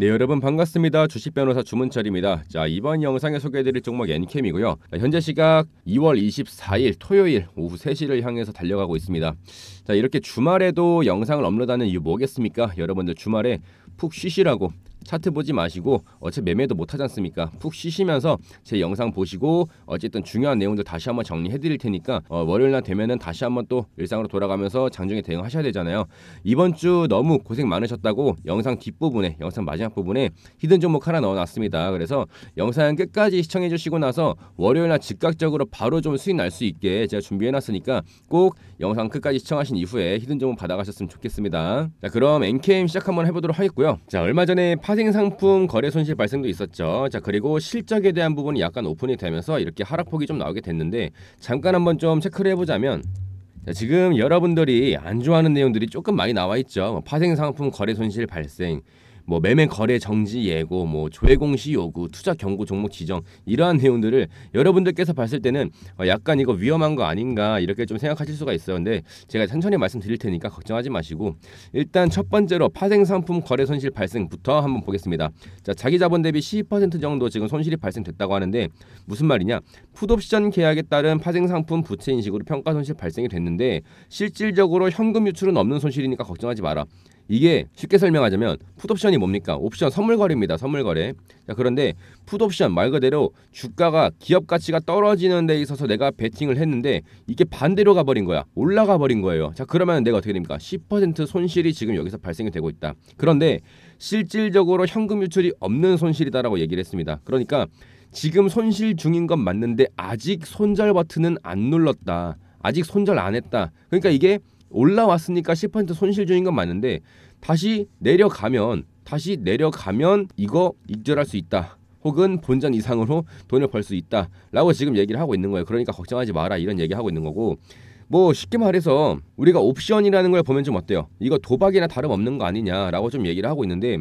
네 여러분 반갑습니다. 주식 변호사 주문철입니다. 자 이번 영상에 소개해드릴 종목 엔캠이고요. 현재 시각 2월 24일 토요일 오후 3시를 향해서 달려가고 있습니다. 자 이렇게 주말에도 영상을 업로드하는 이유 뭐겠습니까? 여러분들 주말에 푹 쉬시라고 차트 보지 마시고 어차피 매매도 못 하지 않습니까? 푹 쉬시면서 제 영상 보시고 어쨌든 중요한 내용들 다시 한번 정리해 드릴 테니까 어, 월요일 날 되면은 다시 한번 또 일상으로 돌아가면서 장중에 대응하셔야 되잖아요. 이번 주 너무 고생 많으셨다고 영상 뒷부분에 영상 마지막 부분에 히든 종목 하나 넣어 놨습니다. 그래서 영상 끝까지 시청해 주시고 나서 월요일 날 즉각적으로 바로 좀 수익 날 수 있게 제가 준비해 놨으니까 꼭 영상 끝까지 시청하신 이후에 히든 종목 받아 가셨으면 좋겠습니다. 자, 그럼 NKM 시작 한번 해 보도록 하겠고요. 자, 얼마 전에 파생 상품 거래 손실 발생도 있었죠. 자 그리고 실적에 대한 부분이 약간 오픈이 되면서 이렇게 하락폭이 좀 나오게 됐는데 잠깐 한번 좀 체크를 해보자면 자, 지금 여러분들이 안 좋아하는 내용들이 조금 많이 나와 있죠. 뭐 파생 상품 거래 손실 발생 뭐 매매 거래 정지 예고, 뭐 조회 공시 요구, 투자 경고 종목 지정 이러한 내용들을 여러분들께서 봤을 때는 어, 약간 이거 위험한 거 아닌가 이렇게 좀 생각하실 수가 있어요. 근데 제가 천천히 말씀드릴 테니까 걱정하지 마시고 일단 첫 번째로 파생 상품 거래 손실 발생부터 한번 보겠습니다. 자, 자기 자본 대비 12% 정도 지금 손실이 발생됐다고 하는데 무슨 말이냐? 풋옵션 계약에 따른 파생 상품 부채 인식으로 평가 손실 발생이 됐는데 실질적으로 현금 유출은 없는 손실이니까 걱정하지 마라. 이게 쉽게 설명하자면 푸 풋옵션이 뭡니까? 옵션 선물거래입니다. 선물거래. 자, 그런데 푸 풋옵션 말 그대로 주가가 기업 가치가 떨어지는 데 있어서 내가 베팅을 했는데 이게 반대로 가버린 거야. 올라가 버린 거예요. 자, 그러면 내가 어떻게 됩니까? 10% 손실이 지금 여기서 발생이 되고 있다. 그런데 실질적으로 현금 유출이 없는 손실이다라고 얘기를 했습니다. 그러니까 지금 손실 중인 건 맞는데 아직 손절 버튼은 안 눌렀다. 아직 손절 안 했다. 그러니까 이게 올라왔으니까 10% 손실 중인 건 맞는데 다시 내려가면 다시 내려가면 이거 익절할 수 있다. 혹은 본전 이상으로 돈을 벌 수 있다라고 지금 얘기를 하고 있는 거예요. 그러니까 걱정하지 마라 이런 얘기 하고 있는 거고 뭐 쉽게 말해서 우리가 옵션이라는 걸 보면 좀 어때요? 이거 도박이나 다름없는 거 아니냐라고 좀 얘기를 하고 있는데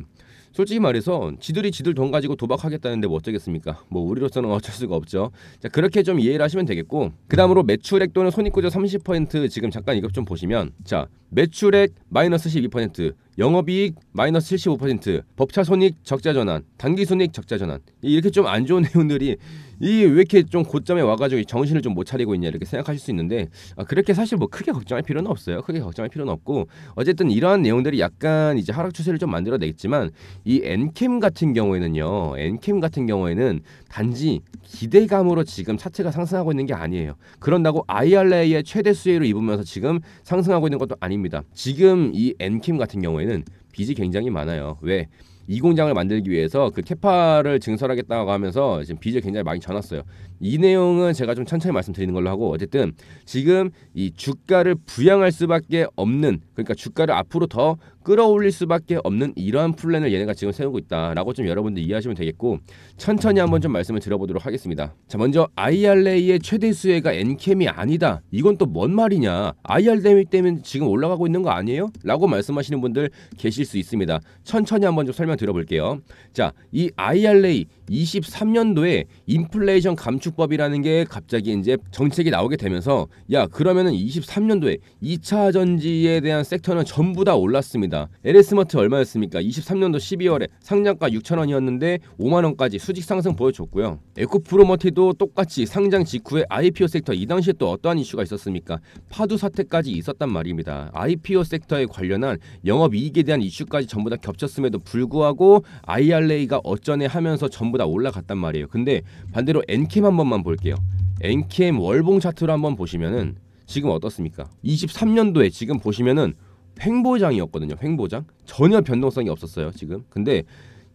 솔직히 말해서 지들이 지들 돈 가지고 도박하겠다는데 뭐 어쩌겠습니까? 뭐 우리로서는 어쩔 수가 없죠. 자 그렇게 좀 이해를 하시면 되겠고 그 다음으로 매출액 또는 손익구조 30% 지금 잠깐 이것 좀 보시면 자 매출액 마이너스 12%, 영업이익 마이너스 75%, 법차손익 적자전환, 단기손익 적자전환 이렇게 좀 안 좋은 내용들이 이 왜 이렇게 좀 고점에 와가지고 정신을 좀 못 차리고 있냐 이렇게 생각하실 수 있는데 아, 그렇게 사실 뭐 크게 걱정할 필요는 없어요. 크게 걱정할 필요는 없고 어쨌든 이러한 내용들이 약간 이제 하락 추세를 좀 만들어내겠지만 이 엔캠 같은 경우에는요, 엔캠 같은 경우에는 단지 기대감으로 지금 차트가 상승하고 있는 게 아니에요. 그런다고 IRA의 최대 수혜를 입으면서 지금 상승하고 있는 것도 아니다 아닙니다. 지금 이 엔킴 같은 경우에는 빚이 굉장히 많아요. 왜? 이 공장을 만들기 위해서 그 캐파를 증설하겠다고 하면서 지금 빚을 굉장히 많이 져놨어요. 이 내용은 제가 좀 천천히 말씀드리는 걸로 하고 어쨌든 지금 이 주가를 부양할 수밖에 없는 그러니까 주가를 앞으로 더 끌어올릴 수밖에 없는 이러한 플랜을 얘네가 지금 세우고 있다라고 좀 여러분들 이해하시면 되겠고 천천히 한번 좀 말씀을 드려보도록 하겠습니다. 자 먼저 IRA의 최대 수혜가 엔캠이 아니다. 이건 또 뭔 말이냐? IRA 때문에 지금 올라가고 있는 거 아니에요? 라고 말씀하시는 분들 계실 수 있습니다. 천천히 한번 좀 설명 드려볼게요. 자 이 IRA 23년도에 인플레이션 감축법이라는 게 갑자기 이제 정책이 나오게 되면서 야 그러면은 23년도에 2차 전지에 대한 섹터는 전부 다 올랐습니다. LS마트 얼마였습니까? 23년도 12월에 상장가 6천원이었는데 5만원까지 수직 상승 보여줬고요. 에코프로머티도 똑같이 상장 직후에 IPO 섹터 이 당시에 또 어떠한 이슈가 있었습니까? 파두 사태까지 있었단 말입니다. IPO 섹터에 관련한 영업 이익에 대한 이슈까지 전부 다 겹쳤음에도 불구하고 IRA가 어쩌네 하면서 전부 전보다 올라갔단 말이에요. 근데 반대로 n k 캠한 번만 볼게요. 엔캠 월봉 차트를 한번 보시면은 지금 어떻습니까? 23년도에 지금 보시면은 횡보장이었거든요. 횡보장 전혀 변동성이 없었어요. 지금 근데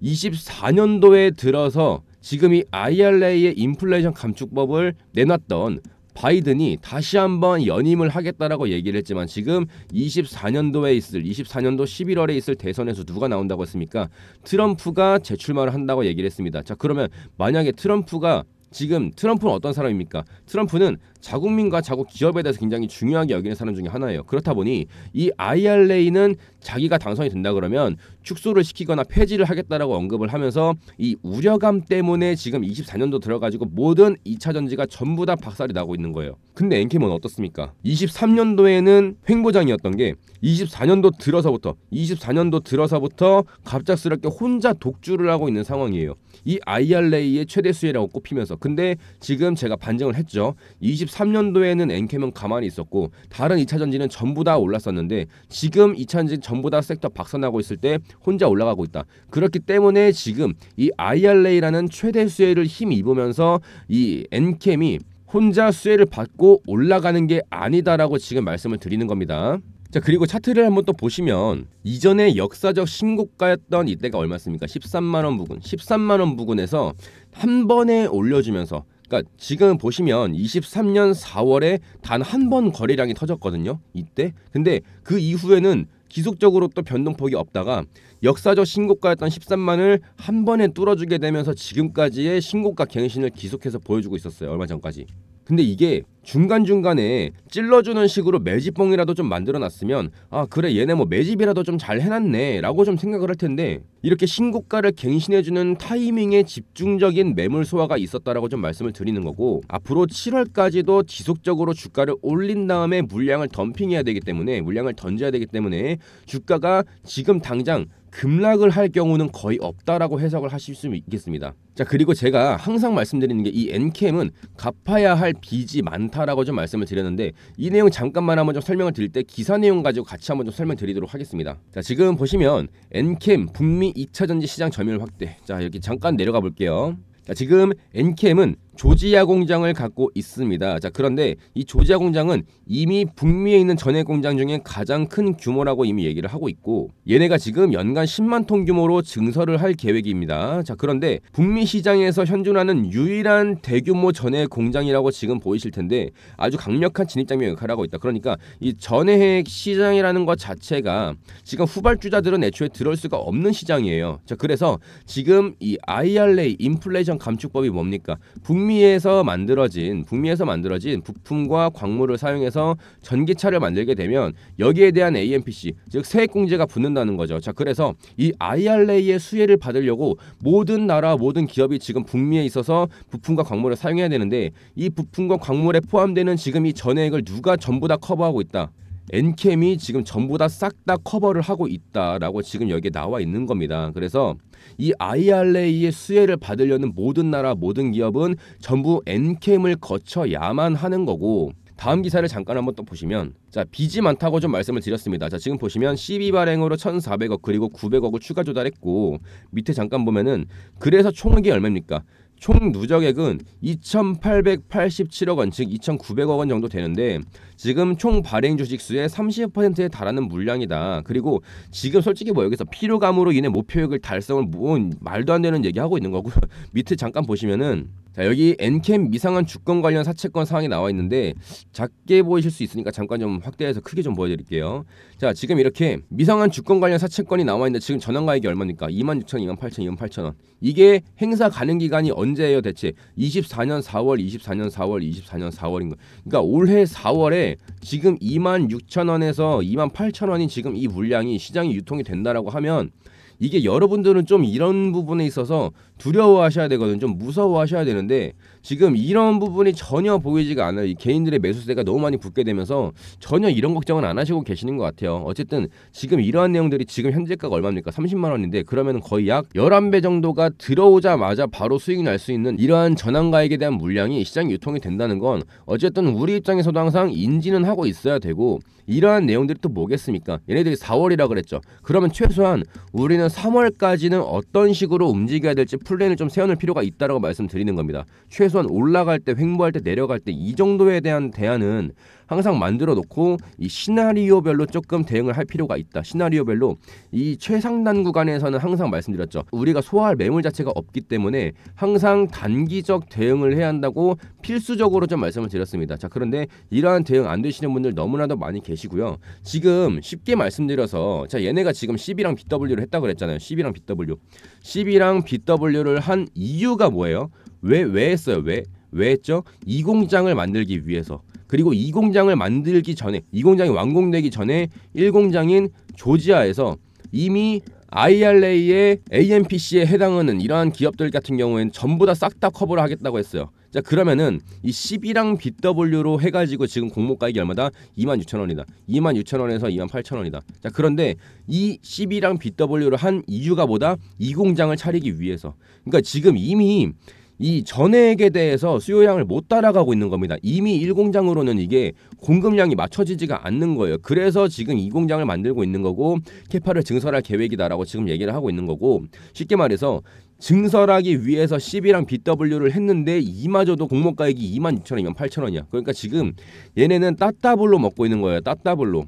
24년도에 들어서 지금이 IRA의 인플레이션 감축법을 내놨던 바이든이 다시 한번 연임을 하겠다라고 얘기를 했지만 지금 24년도에 있을 24년도 11월에 있을 대선에서 누가 나온다고 했습니까? 트럼프가 재출마를 한다고 얘기를 했습니다. 자 그러면 만약에 트럼프가 지금 트럼프는 어떤 사람입니까? 트럼프는 자국민과 자국 기업에 대해서 굉장히 중요하게 여기는 사람 중에 하나예요. 그렇다 보니 이 IRA는 자기가 당선이 된다 그러면 축소를 시키거나 폐지를 하겠다라고 언급을 하면서 이 우려감 때문에 지금 24년도 들어가지고 모든 2차 전지가 전부 다 박살이 나고 있는 거예요. 근데 엔캠은 어떻습니까? 23년도에는 횡보장이었던 게 24년도 들어서부터 24년도 들어서부터 갑작스럽게 혼자 독주를 하고 있는 상황이에요. 이 IRA의 최대 수혜라고 꼽히면서 근데 지금 제가 반증을 했죠. 23년도에는 엔캠은 가만히 있었고 다른 2차 전지는 전부 다 올랐었는데 지금 2차 전지 전부 다 섹터 박살나고 있을 때 혼자 올라가고 있다. 그렇기 때문에 지금 이 IRA라는 최대 수혜를 힘입으면서 이 엔캠이 혼자 수혜를 받고 올라가는 게 아니다라고 지금 말씀을 드리는 겁니다. 자 그리고 차트를 한번 또 보시면 이전에 역사적 신고가였던 이때가 얼마였습니까? 13만원 부근 13만원 부근에서 한 번에 올려주면서 그러니까 지금 보시면 23년 4월에 단 한 번 거래량이 터졌거든요 이때 근데 그 이후에는 기속적으로 또 변동폭이 없다가 역사적 신고가였던 13만을 한 번에 뚫어주게 되면서 지금까지의 신고가 갱신을 계속해서 보여주고 있었어요. 얼마 전까지. 근데 이게 중간중간에 찔러주는 식으로 매집봉이라도 좀 만들어놨으면 아 그래 얘네 뭐 매집이라도 좀 잘 해놨네 라고 좀 생각을 할 텐데 이렇게 신고가를 갱신해주는 타이밍에 집중적인 매물 소화가 있었다라고 좀 말씀을 드리는 거고 앞으로 7월까지도 지속적으로 주가를 올린 다음에 물량을 덤핑해야 되기 때문에 물량을 던져야 되기 때문에 주가가 지금 당장 급락을 할 경우는 거의 없다라고 해석을 하실 수 있겠습니다. 자 그리고 제가 항상 말씀드리는 게이 엔캠은 갚아야 할 빚이 많다라고 좀 말씀을 드렸는데 이 내용 잠깐만 한번 좀 설명을 드릴 때 기사 내용 가지고 같이 한번 좀 설명드리도록 하겠습니다. 자 지금 보시면 엔캠 북미 2차전지 시장 점유율 확대 자 이렇게 잠깐 내려가 볼게요. 자, 지금 엔캠은 조지아 공장을 갖고 있습니다. 자, 그런데 이 조지아 공장은 이미 북미에 있는 전액 공장 중에 가장 큰 규모라고 이미 얘기를 하고 있고 얘네가 지금 연간 10만 톤 규모로 증설을 할 계획입니다. 자, 그런데 북미 시장에서 현존하는 유일한 대규모 전액 공장이라고 지금 보이실 텐데 아주 강력한 진입장벽 역할을 하고 있다. 그러니까 이 전액 시장이라는 것 자체가 지금 후발주자들은 애초에 들어올 수가 없는 시장이에요. 자, 그래서 지금 이 IRA 인플레이션 감축법이 뭡니까? 북미 북미에서 만들어진 북미에서 만들어진 부품과 광물을 사용해서 전기차를 만들게 되면 여기에 대한 AMPC 즉 세액공제가 붙는다는 거죠. 자 그래서 이 IRA의 수혜를 받으려고 모든 나라 모든 기업이 지금 북미에 있어서 부품과 광물을 사용해야 되는데 이 부품과 광물에 포함되는 지금 이 전액을 누가 전부 다 커버하고 있다. 엔캠이 지금 전부 다 싹 다 커버를 하고 있다라고 지금 여기에 나와 있는 겁니다. 그래서 이 IRA의 수혜를 받으려는 모든 나라 모든 기업은 전부 엔캠을 거쳐야만 하는 거고 다음 기사를 잠깐 한번 또 보시면 자 빚이 많다고 좀 말씀을 드렸습니다. 자 지금 보시면 12발행으로 1,400억 그리고 900억을 추가 조달했고 밑에 잠깐 보면은 그래서 총액이 얼마입니까? 총 누적액은 2,887억 원, 즉 2,900억 원 정도 되는데 지금 총 발행 주식 수의 30%에 달하는 물량이다. 그리고 지금 솔직히 뭐 여기서 필요감으로 인해 목표액을 달성을 뭐 말도 안 되는 얘기하고 있는 거고 밑에 잠깐 보시면은 자 여기 엔캠 미상한 주권 관련 사채권 사항이 나와 있는데 작게 보이실 수 있으니까 잠깐 좀 확대해서 크게 좀 보여드릴게요. 자 지금 이렇게 미상한 주권 관련 사채권이 나와 있는데 지금 전환가액이 얼마입니까? 26,000원, 28,000원, 28,000원. 이게 행사 가능 기간이 언제예요 대체? 24년 4월, 24년 4월, 24년 4월인 거. 그러니까 올해 4월에 지금 26,000원에서 28,000원이 지금 이 물량이 시장이 유통이 된다라고 하면 이게 여러분들은 좀 이런 부분에 있어서 두려워하셔야 되거든요. 좀 무서워하셔야 되는데 지금 이런 부분이 전혀 보이지가 않아요. 개인들의 매수세가 너무 많이 붙게 되면서 전혀 이런 걱정은 안 하시고 계시는 것 같아요. 어쨌든 지금 이러한 내용들이 지금 현재가가 얼마입니까? 30만 원인데 그러면 거의 약 11배 정도가 들어오자마자 바로 수익 이날 수 있는 이러한 전환가액에 대한 물량이 시장 유통이 된다는 건 어쨌든 우리 입장에서도 항상 인지는 하고 있어야 되고 이러한 내용들이 또 뭐겠습니까? 얘네들이 4월이라 그랬죠. 그러면 최소한 우리는 3월까지는 어떤 식으로 움직여야 될지 플랜을 좀 세워놓을 필요가 있다라고 말씀드리는 겁니다. 최소한 올라갈 때 횡보할 때 내려갈 때 이 정도에 대한 대안은 항상 만들어 놓고 이 시나리오별로 조금 대응을 할 필요가 있다. 시나리오별로 이 최상단 구간에서는 항상 말씀드렸죠. 우리가 소화할 매물 자체가 없기 때문에 항상 단기적 대응을 해야 한다고 필수적으로 좀 말씀을 드렸습니다. 자, 그런데 이러한 대응 안 되시는 분들 너무나도 많이 계시고요. 지금 쉽게 말씀드려서 자, 얘네가 지금 CB랑 BW를 했다 그랬잖아요. CB랑 BW. CB랑 BW를 한 이유가 뭐예요? 왜 왜 했어요? 왜? 왜 했죠? 이 공장을 만들기 위해서. 그리고 이 공장을 만들기 전에 이 공장이 완공되기 전에 1공장인 조지아에서 이미 IRA의 AMPC에 해당하는 이러한 기업들 같은 경우에는 전부 다 싹 다 커버를 하겠다고 했어요. 자 그러면은 이 10이랑 BW로 해가지고 지금 공모가액이 얼마다? 26,000원이다. 26,000원에서 28,000원이다. 자 그런데 이 10이랑 BW로 한 이유가 뭐다? 이 공장을 차리기 위해서. 그러니까 지금 이미 이 전액에 대해서 수요량을 못 따라가고 있는 겁니다. 이미 1공장으로는 이게 공급량이 맞춰지지가 않는 거예요. 그래서 지금 2공장을 만들고 있는 거고 케파를 증설할 계획이다라고 지금 얘기를 하고 있는 거고 쉽게 말해서 증설하기 위해서 10이랑 BW를 했는데 이마저도 공모가액이 2만 6천 원이면 8천 원이야. 그러니까 지금 얘네는 따따블로 먹고 있는 거예요. 따따블로.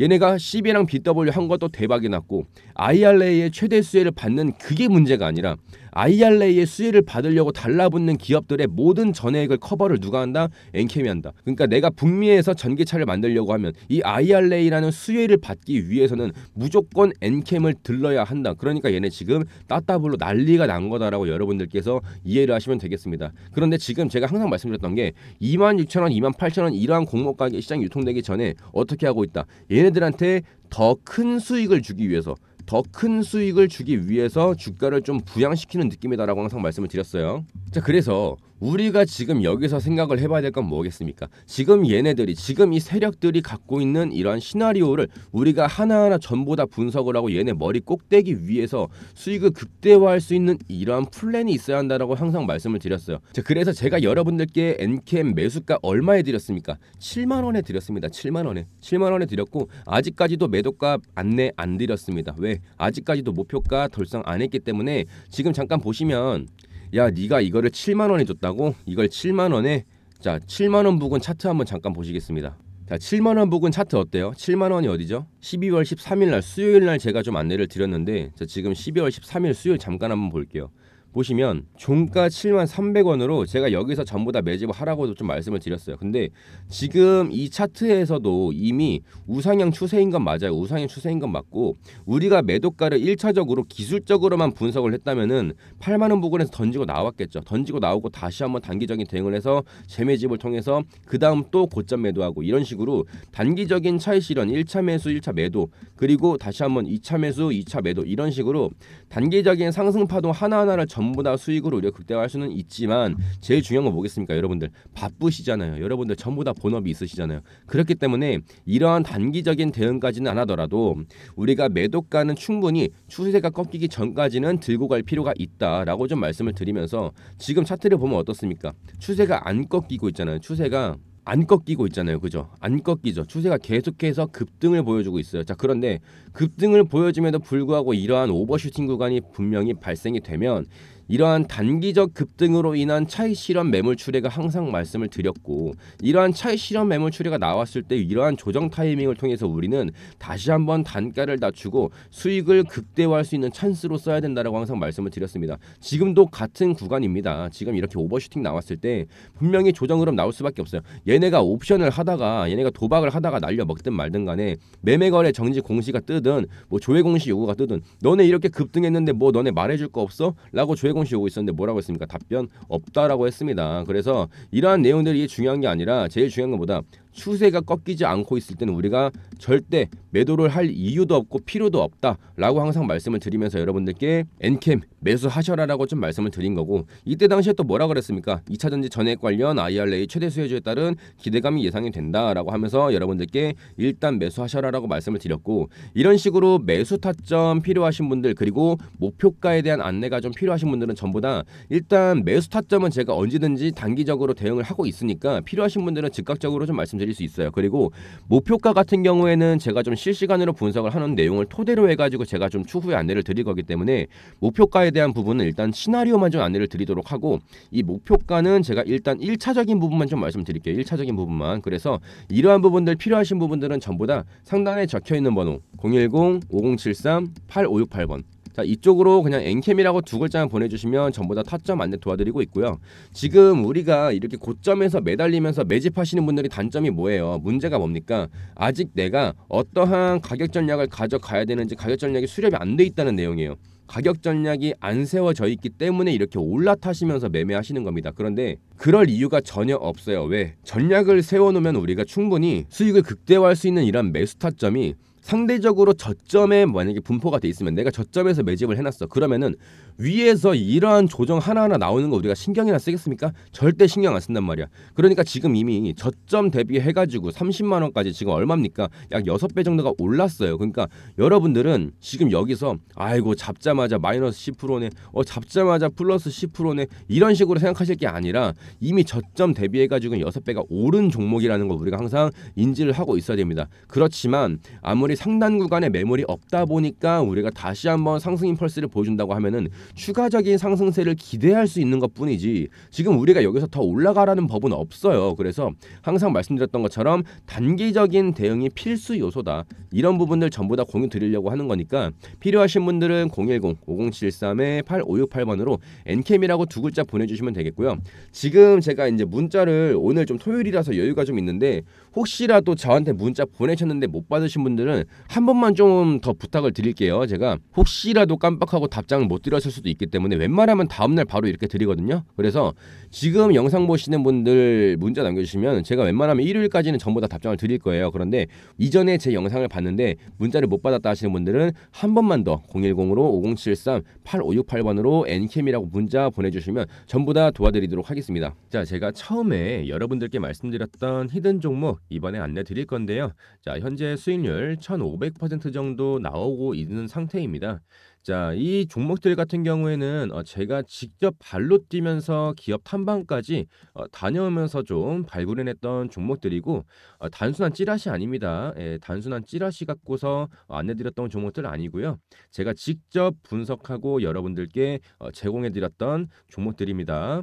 얘네가 CB랑 BW 한 것도 대박이 났고 IRA의 최대 수혜를 받는 그게 문제가 아니라 IRA의 수혜를 받으려고 달라붙는 기업들의 모든 전액을 커버를 누가 한다? 엔캠이 한다. 그러니까 내가 북미에서 전기차를 만들려고 하면 이 IRA라는 수혜를 받기 위해서는 무조건 엔캠을 들러야 한다. 그러니까 얘네 지금 따따블로 난리가 난 거다라고 여러분들께서 이해를 하시면 되겠습니다. 그런데 지금 제가 항상 말씀드렸던 게 26,000원, 28,000원 이러한 공모가격 시장 유통되기 전에 어떻게 하고 있다. 얘 얘네들한테 더 큰 수익을 주기 위해서 더 큰 수익을 주기 위해서 주가를 좀 부양시키는 느낌이다라고 항상 말씀을 드렸어요. 자 그래서 우리가 지금 여기서 생각을 해봐야 될 건 뭐겠습니까? 지금 얘네들이 지금 이 세력들이 갖고 있는 이러한 시나리오를 우리가 하나하나 전부 다 분석을 하고 얘네 머리 꼭대기 위에서 수익을 극대화할 수 있는 이러한 플랜이 있어야 한다라고 항상 말씀을 드렸어요. 자, 그래서 제가 여러분들께 엔캠 매수가 얼마에 드렸습니까? 7만 원에 드렸습니다. 7만 원에 7만 원에 드렸고 아직까지도 매도가 안내 안 드렸습니다. 왜? 아직까지도 목표가 덜상 안 했기 때문에 지금 잠깐 보시면 야니가 이거를 7만 원에 줬다고? 이걸 7만 원에 자 7만 원 부근 차트 한번 잠깐 보시겠습니다. 자 7만 원 부근 차트 어때요? 7만 원이 어디죠? 12월 13일 날 수요일 날 제가 좀 안내를 드렸는데 자 지금 12월 13일 수요일 잠깐 한번 볼게요. 보시면 종가 7만 300원으로 제가 여기서 전부 다 매집을 하라고도 좀 말씀을 드렸어요. 근데 지금 이 차트에서도 이미 우상향 추세인 건 맞아요. 우상향 추세인 건 맞고 우리가 매도가를 1차적으로 기술적으로만 분석을 했다면은 8만 원 부근에서 던지고 나왔겠죠. 던지고 나오고 다시 한번 단기적인 대응을 해서 재매집을 통해서 그다음 또 고점 매도하고 이런 식으로 단기적인 차이 실현 1차 매수 1차 매도 그리고 다시 한번 2차 매수 2차 매도 이런 식으로 단기적인 상승 파동 하나하나를 전 전부 다 수익을 오히려 극대화할 수는 있지만 제일 중요한 건 뭐겠습니까? 여러분들 바쁘시잖아요. 여러분들 전부 다 본업이 있으시잖아요. 그렇기 때문에 이러한 단기적인 대응까지는 안 하더라도 우리가 매도가는 충분히 추세가 꺾이기 전까지는 들고 갈 필요가 있다라고 좀 말씀을 드리면서 지금 차트를 보면 어떻습니까? 추세가 안 꺾이고 있잖아요. 추세가 안 꺾이고 있잖아요. 그죠? 안 꺾이죠. 추세가 계속해서 급등을 보여주고 있어요. 자, 그런데 급등을 보여줌에도 불구하고 이러한 오버슈팅 구간이 분명히 발생이 되면 이러한 단기적 급등으로 인한 차익 실현 매물 출회가 항상 말씀을 드렸고 이러한 차익 실현 매물 출회가 나왔을 때 이러한 조정 타이밍을 통해서 우리는 다시 한번 단가를 낮추고 수익을 극대화할 수 있는 찬스로 써야 된다라고 항상 말씀을 드렸습니다. 지금도 같은 구간입니다. 지금 이렇게 오버슈팅 나왔을 때 분명히 조정 흐름 나올 수밖에 없어요. 얘네가 옵션을 하다가 얘네가 도박을 하다가 날려 먹든 말든 간에 매매 거래 정지 공시가 뜨든 뭐 조회 공시 요구가 뜨든 너네 이렇게 급등했는데 뭐 너네 말해줄 거 없어? 라고 조회 조금씩 오고 있었는데 뭐라고 했습니까? 답변 없다라고 했습니다. 그래서 이러한 내용들이 중요한 게 아니라 제일 중요한 것보다 추세가 꺾이지 않고 있을 때는 우리가 절대 매도를 할 이유도 없고 필요도 없다라고 항상 말씀을 드리면서 여러분들께 엔캠 매수하셔라라고 좀 말씀을 드린 거고 이때 당시에 또 뭐라 그랬습니까? 2차전지 전액 관련 IRA 최대 수혜주에 따른 기대감이 예상이 된다라고 하면서 여러분들께 일단 매수하셔라라고 말씀을 드렸고 이런 식으로 매수 타점 필요하신 분들 그리고 목표가에 대한 안내가 좀 필요하신 분들은 전부 다 일단 매수 타점은 제가 언제든지 단기적으로 대응을 하고 있으니까 필요하신 분들은 즉각적으로 좀 말씀드리고 말씀드릴 수 있어요. 그리고 목표가 같은 경우에는 제가 좀 실시간으로 분석을 하는 내용을 토대로 해가지고 제가 좀 추후에 안내를 드릴 거기 때문에 목표가에 대한 부분은 일단 시나리오만 좀 안내를 드리도록 하고 이 목표가는 제가 일단 1차적인 부분만 좀 말씀드릴게요. 1차적인 부분만. 그래서 이러한 부분들 필요하신 부분들은 전부 다 상단에 적혀있는 번호 010-5073-8568번 자 이쪽으로 그냥 엔캠이라고 두 글자만 보내주시면 전부 다 타점 안내 도와드리고 있고요. 지금 우리가 이렇게 고점에서 매달리면서 매집하시는 분들이 단점이 뭐예요? 문제가 뭡니까? 아직 내가 어떠한 가격 전략을 가져가야 되는지 가격 전략이 수렴이 안 돼 있다는 내용이에요. 가격 전략이 안 세워져 있기 때문에 이렇게 올라타시면서 매매하시는 겁니다. 그런데 그럴 이유가 전혀 없어요. 왜? 전략을 세워놓으면 우리가 충분히 수익을 극대화할 수 있는 이런 매수 타점이 상대적으로 저점에 만약에 분포가 돼 있으면 내가 저점에서 매집을 해놨어. 그러면은 위에서 이러한 조정 하나하나 나오는 거 우리가 신경이나 쓰겠습니까? 절대 신경 안 쓴단 말이야. 그러니까 지금 이미 저점 대비해 가지고 30만 원까지 지금 얼마입니까? 약 6배 정도가 올랐어요. 그러니까 여러분들은 지금 여기서 아이고 잡자마자 마이너스 10%네. 어 잡자마자 플러스 10%네. 이런 식으로 생각하실 게 아니라 이미 저점 대비해 가지고 6배가 오른 종목이라는 걸 우리가 항상 인지를 하고 있어야 됩니다. 그렇지만 아무리 상단 구간에 매물이 없다 보니까 우리가 다시 한번 상승 임펄스를 보여준다고 하면은 추가적인 상승세를 기대할 수 있는 것뿐이지 지금 우리가 여기서 더 올라가라는 법은 없어요. 그래서 항상 말씀드렸던 것처럼 단기적인 대응이 필수 요소다. 이런 부분들 전부 다 공유 드리려고 하는 거니까 필요하신 분들은 010-5073-8568번으로 NKM이라고 두 글자 보내주시면 되겠고요. 지금 제가 이제 문자를 오늘 좀 토요일이라서 여유가 좀 있는데 혹시라도 저한테 문자 보내셨는데 못 받으신 분들은 한 번만 좀 더 부탁을 드릴게요. 제가 혹시라도 깜빡하고 답장을 못 드렸을 수도 있기 때문에 웬만하면 다음날 바로 이렇게 드리거든요. 그래서 지금 영상 보시는 분들 문자 남겨주시면 제가 웬만하면 일요일까지는 전부 다 답장을 드릴 거예요. 그런데 이전에 제 영상을 봤는데 문자를 못 받았다 하시는 분들은 한 번만 더 010으로 5073-8568번으로 엔캠이라고 문자 보내주시면 전부 다 도와드리도록 하겠습니다. 자, 제가 처음에 여러분들께 말씀드렸던 히든 종목 이번에 안내 드릴 건데요. 자, 현재 수익률 1,500% 정도 나오고 있는 상태입니다. 자, 이 종목들 같은 경우에는 어, 제가 직접 발로 뛰면서 기업 탐방까지 어, 다녀오면서 좀 발굴해냈던 종목들이고 어, 단순한 찌라시 아닙니다. 예, 단순한 찌라시 갖고서 안내드렸던 종목들 아니고요. 제가 직접 분석하고 여러분들께 제공해드렸던 종목들입니다.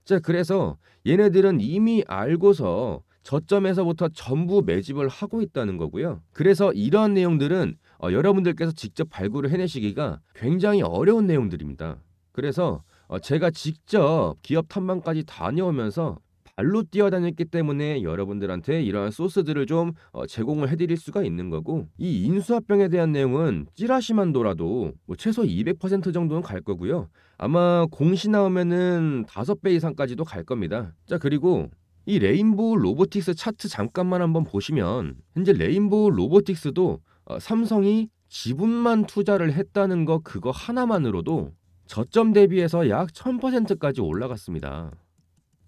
자, 그래서 얘네들은 이미 알고서 저점에서부터 전부 매집을 하고 있다는 거고요. 그래서 이러한 내용들은 어, 여러분들께서 직접 발굴을 해내시기가 굉장히 어려운 내용들입니다. 그래서 어, 제가 직접 기업 탐방까지 다녀오면서 발로 뛰어다녔기 때문에 여러분들한테 이러한 소스들을 좀 어, 제공을 해드릴 수가 있는 거고 이 인수합병에 대한 내용은 찌라시만도라도 뭐 최소 200% 정도는 갈 거고요. 아마 공시 나오면은 5배 이상까지도 갈 겁니다. 자, 그리고 이 레인보우 로보틱스 차트 잠깐만 한번 보시면 현재 레인보우 로보틱스도 어, 삼성이 지분만 투자를 했다는 거 그거 하나만으로도 저점 대비해서 약 1000%까지 올라갔습니다.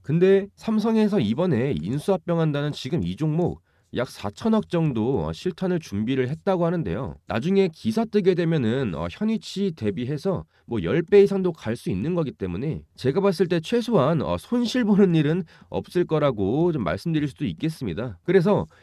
근데 삼성에서 이번에 인수합병한다는 지금 이 종목 약 4천억 정도 어, 실탄을 준비를 했다고 하는데요. 나중에 기사 뜨게 되면은 어, 현위치 대비해서 뭐 10배 이상도 갈 수 있는 거기 때문에 제가 봤을 때 최소한 어, 손실 보는 일은 없을 거라고 좀 말씀드릴 수도 있겠습니다. 그래서